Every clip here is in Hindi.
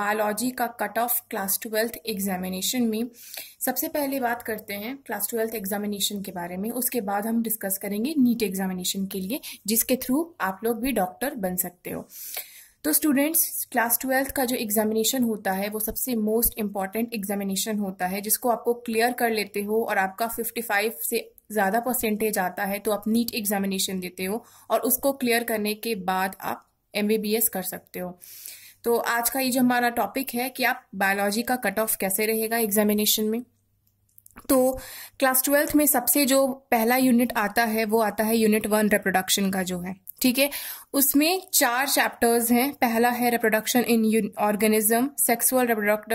बायोलॉजी का cut off class twelfth examination में सबसे पहले बात करते हैं क्लास ट्वेल्थ एग्जामिनेशन के बारे में उसके बाद हम डिस्कस करेंगे नीट एग्जामिनेशन के लिए जिसके थ्रू आप लोग भी डॉक्टर बन सकते हो तो स्टूडेंट्स क्लास ट्वेल्थ का जो एग्जामिनेशन होता है वो सबसे मोस्ट इम्पॉर्टेंट एग्जामिनेशन होता है जिसको आपको क्लियर कर लेते हो और आपका 55 से ज़्यादा परसेंटेज आता है तो आप नीट एग्जामिनेशन देते हो और उसको क्लियर करने के बाद आप एम कर सकते हो तो आज का ये जो हमारा टॉपिक है कि आप बायोलॉजी का कट ऑफ कैसे रहेगा एग्जामिनेशन में तो क्लास ट्वेल्थ में सबसे जो पहला यूनिट आता है वो आता है यूनिट वन रिप्रोडक्शन का जो है ठीक है उसमें चार चैप्टर्स हैं पहला है reproduction in organism sexual reproduct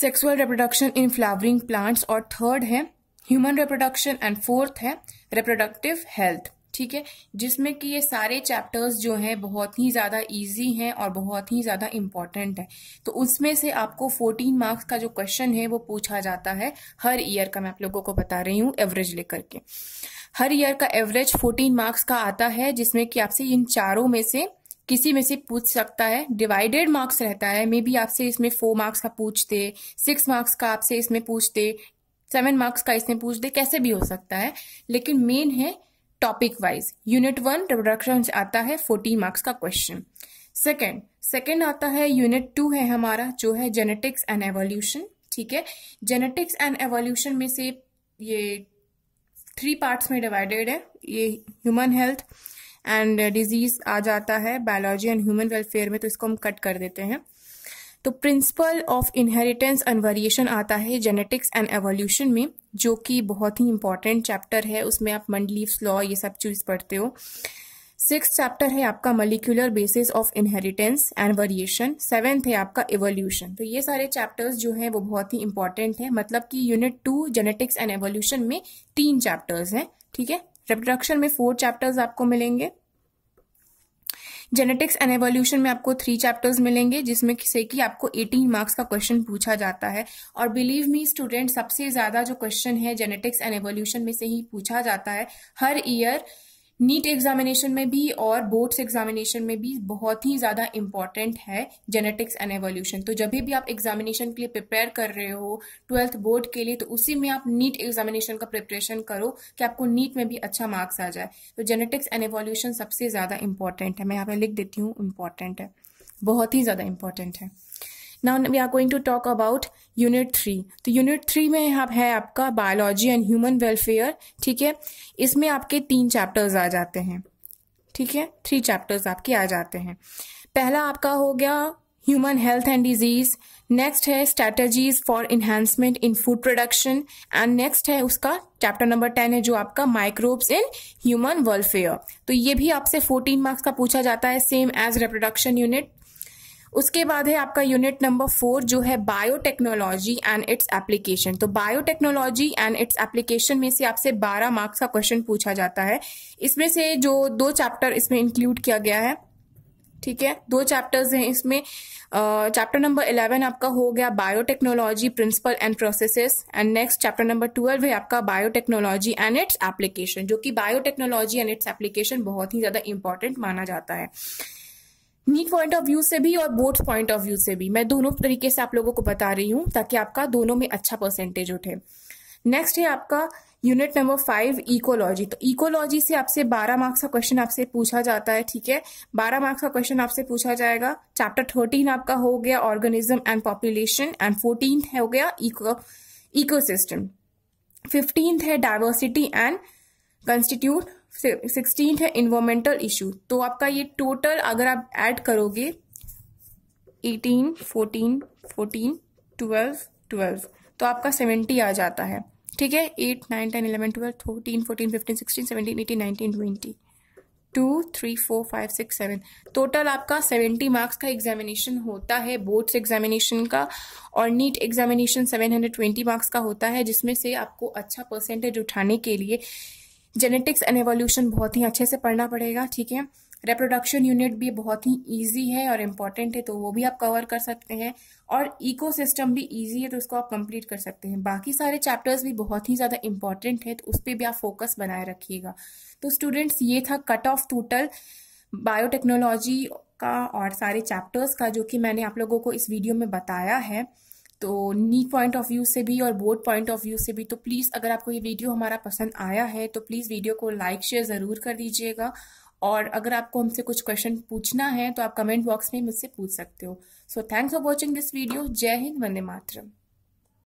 sexual reproduction in flowering plants और थर्ड है ह्यूमन रिप्रोडक्शन एंड फोर्थ है रिप्रोडक्टिव हेल्थ ठीक है जिसमें कि ये सारे चैप्टर्स जो हैं बहुत ही ज़्यादा इजी हैं और बहुत ही ज़्यादा इम्पॉर्टेंट है तो उसमें से आपको 14 मार्क्स का जो क्वेश्चन है वो पूछा जाता है हर ईयर का मैं आप लोगों को बता रही हूँ एवरेज लेकर के हर ईयर का एवरेज 14 मार्क्स का आता है जिसमें कि आपसे इन चारों में से किसी में से पूछ सकता है डिवाइडेड मार्क्स रहता है मे बी आपसे इसमें फोर मार्क्स का पूछते सिक्स मार्क्स का आपसे इसमें पूछते सेवन मार्क्स का इसमें पूछ दे कैसे भी हो सकता है लेकिन मेन है topic wise unit one reproduction आता है फोर्टी मार्क्स का क्वेश्चन सेकेंड सेकेंड आता है यूनिट टू है हमारा जो है जेनेटिक्स एंड एवोल्यूशन ठीक है जेनेटिक्स एंड एवोल्यूशन में से ये थ्री पार्ट्स में डिवाइडेड है ये ह्यूमन हेल्थ एंड डिजीज आ जाता है बायोलॉजी एंड ह्यूमन वेलफेयर में तो इसको हम कट कर देते हैं तो principle of inheritance and variation आता है जेनेटिक्स एंड एवोल्यूशन में जो कि बहुत ही इंपॉर्टेंट चैप्टर है उसमें आप मंडलीव्स लॉ ये सब चीज़ पढ़ते हो सिक्स चैप्टर है आपका molecular basis of inheritance and variation seventh है आपका एवोल्यूशन तो ये सारे चैप्टर्स जो हैं वो बहुत ही इंपॉर्टेंट है मतलब कि unit two genetics and evolution में तीन चैप्टर्स हैं ठीक है रिप्रोडक्शन में फोर चैप्टर्स आपको मिलेंगे जेनेटिक्स एंड एवोल्यूशन में आपको थ्री चैप्टर्स मिलेंगे जिसमें से कि आपको 18 मार्क्स का क्वेश्चन पूछा जाता है और बिलीव मी स्टूडेंट सबसे ज्यादा जो क्वेश्चन है जेनेटिक्स एंड एवोल्यूशन में से ही पूछा जाता है हर ईयर नीट एग्जामिनेशन में भी और बोर्ड्स एग्जामिनेशन में भी बहुत ही ज़्यादा इम्पॉर्टेंट है जेनेटिक्स एंड एवोल्यूशन तो जब भी आप एग्जामिनेशन के लिए प्रिपेयर कर रहे हो ट्वेल्थ बोर्ड के लिए तो उसी में आप नीट एग्जामिनेशन का प्रिपरेशन करो कि आपको नीट में भी अच्छा मार्क्स आ जाए तो जेनेटिक्स एंड एवोल्यूशन सबसे ज़्यादा इम्पॉर्टेंट है मैं यहाँ पर लिख देती हूँ इंपॉर्टेंट है बहुत ही ज़्यादा इम्पॉर्टेंट है now we are going to talk about unit three तो यूनिट थ्री में यहाँ है आपका बायोलॉजी एंड ह्यूमन वेलफेयर ठीक है इसमें आपके तीन चैप्टर्स आ जाते हैं ठीक है थ्री चैप्टर्स आपके आ जाते हैं पहला आपका हो गया human health and disease next है strategies for enhancement in food production and next है उसका चैप्टर नंबर टेन है जो आपका माइक्रोब्स इन ह्यूमन वेलफेयर तो ये भी आपसे फोर्टीन मार्क्स का पूछा जाता है सेम एज रिप्रोडक्शन यूनिट उसके बाद है आपका यूनिट नंबर फोर जो है बायोटेक्नोलॉजी एंड इट्स एप्लीकेशन तो बायोटेक्नोलॉजी एंड इट्स एप्लीकेशन में से आपसे 12 मार्क्स का क्वेश्चन पूछा जाता है इसमें से जो दो चैप्टर इसमें इंक्लूड किया गया है ठीक है दो चैप्टर्स हैं इसमें चैप्टर नंबर इलेवन आपका हो गया biotechnology principle and processes and next chapter number twelve है आपका बायोटेक्नोलॉजी एंड इट्स एप्लीकेशन जो कि बायोटेक्नोलॉजी एंड इट्स एप्लीकेशन बहुत ही ज्यादा इंपॉर्टेंट माना जाता है नीट पॉइंट ऑफ व्यू से भी और बोर्ड पॉइंट ऑफ व्यू से भी मैं दोनों तरीके से आप लोगों को बता रही हूँ ताकि आपका दोनों में अच्छा परसेंटेज उठे नेक्स्ट है आपका यूनिट नंबर फाइव इकोलॉजी तो इकोलॉजी से आपसे बारह मार्क्स का क्वेश्चन आपसे पूछा जाता है ठीक है बारह मार्क्स का क्वेश्चन आपसे पूछा जाएगा चैप्टर थर्टीन आपका हो गया organism and population and fourteen हो गया इको इकोसिस्टम फिफ्टींथ है डायवर्सिटी एंड कंस्टिट्यूट सिक्सटीन है इन्वामेंटल इशू तो आपका ये टोटल अगर आप ऐड करोगे eighteen fourteen fourteen twelve twelve तो आपका सेवेंटी आ जाता है ठीक है eight nine ten eleven twelve thirteen fourteen fifteen sixteen seventeen eighteen nineteen twenty two three four five six seven total आपका सेवेंटी मार्क्स का एग्जामिनेशन होता है बोर्ड्स एग्जामिनेशन का और NEET examination seven hundred twenty marks का होता है जिसमें से आपको अच्छा परसेंटेज उठाने के लिए जेनेटिक्स एंड एवोल्यूशन बहुत ही अच्छे से पढ़ना पड़ेगा ठीक है रिप्रोडक्शन यूनिट भी बहुत ही ईजी है और इम्पॉर्टेंट है तो वो भी आप कवर कर सकते हैं और इकोसिस्टम भी ईजी है तो उसको आप कंप्लीट कर सकते हैं बाकी सारे चैप्टर्स भी बहुत ही ज़्यादा इम्पॉर्टेंट है तो उस पर भी आप फोकस बनाए रखिएगा तो स्टूडेंट्स ये था कट ऑफ टोटल बायोटेक्नोलॉजी का और सारे चैप्टर्स का जो कि मैंने आप लोगों को इस वीडियो में बताया है तो नीट पॉइंट ऑफ व्यू से भी और बोर्ड पॉइंट ऑफ व्यू से भी तो प्लीज़ अगर आपको ये वीडियो हमारा पसंद आया है तो प्लीज़ वीडियो को लाइक शेयर ज़रूर कर दीजिएगा और अगर आपको हमसे कुछ क्वेश्चन पूछना है तो आप कमेंट बॉक्स में मुझसे पूछ सकते हो so thanks for watching this video जय हिंद वंदे मातरम